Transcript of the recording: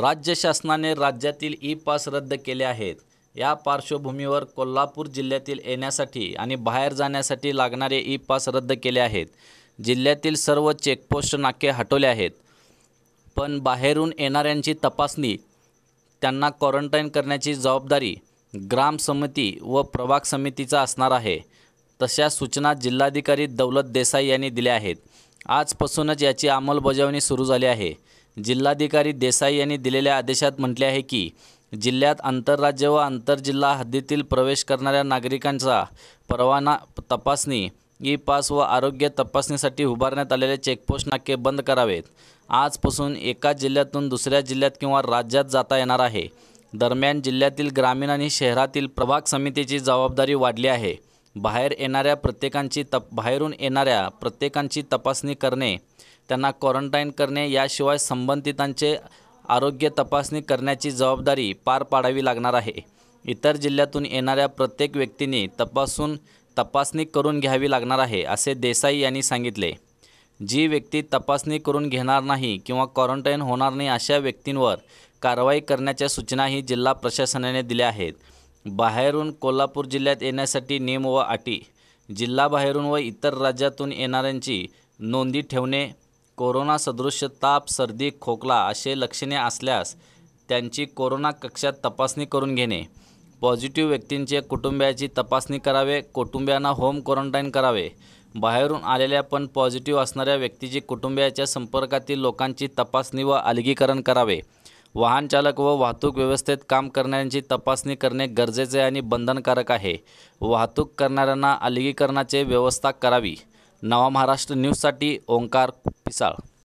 राज्य शासनाने राज्यातील ई पास रद्द केले आहेत या पार्श्वभूमीवर कोल्हापूर जिल्ह्यातील येण्यासाठी आणि बाहेर जाण्यासाठी लागणारे ई पास रद्द केले आहेत जिल्ह्यातील सर्व चेकपोस्ट नाके हटवले आहेत पण बाहेरून येणाऱ्यांची तपासणी त्यांना क्वारंटाईन करण्याची जबाबदारी ग्राम समिती व प्रभाग समितीचा असणार आहे तशा सूचना जिल्हाधिकारी दौलत देसाई यांनी दिल्या आहेत आजपासूनच याची अंमलबजावणी सुरू झाली आहे जिल्हाधिकारी देसाई यांनी दिलेल्या आदेशात म्हटले आहे की जिल्ह्यात आंतरराज्य व आंतरजिल्हा हद्दीतील प्रवेश करणाऱ्या नागरिकांचा परवाना तपासणी ई पास व आरोग्य तपासणीसाठी उभारण्यात आलेले चेकपोस्ट नाके बंद करावेत आजपासून एका जिल्ह्यातून दुसऱ्या जिल्ह्यात किंवा राज्यात जाता येणार आहे दरम्यान जिल्ह्यातील ग्रामीण आणि शहरातील प्रभाग समितीची जबाबदारी वाढली आहे बाहेर येणाऱ्या प्रत्येकांची तप बाहेरून येणाऱ्या प्रत्येकांची तपासणी करणे त्यांना क्वारंटाईन करणे याशिवाय संबंधितांचे आरोग्य तपासणी करण्याची जबाबदारी पार पाडावी लागणार आहे इतर जिल्ह्यातून येणाऱ्या प्रत्येक व्यक्तीने तपासून तपासणी करून घ्यावी लागणार आहे असे देसाई यांनी सांगितले जी व्यक्ती तपासणी करून घेणार नाही किंवा क्वारंटाईन होणार नाही अशा व्यक्तींवर कारवाई करण्याच्या सूचनाही जिल्हा प्रशासनाने दिल्या आहेत बाहेरून कोल्हापूर जिल्ह्यात येण्यासाठी नेम व अटी जिल्हा बाहेरून व इतर राज्यातून येणाऱ्यांची नोंदी ठेवणे कोरोना सदृश ताप सर्दी खोकला असे लक्षणे असल्यास त्यांची कोरोना कक्षात तपासणी करून घेणे पॉझिटिव्ह व्यक्तींचे कुटुंबियाची तपासणी करावे कुटुंबियांना होम क्वारंटाईन करावे बाहेरून आलेल्या पण पॉझिटिव्ह असणाऱ्या व्यक्तीची कुटुंबियाच्या संपर्कातील लोकांची तपासणी व अलगीकरण करावे वाहन चालक व वाहतूक व्यवस्थेत काम करणाऱ्यांची तपासणी करणे गरजेचे आणि बंधनकारक आहे वाहतूक करणाऱ्यांना अलगीकरणाचे व्यवस्था करावी नवा महाराष्ट्र न्यूजसाठी ओंकार पिसाळ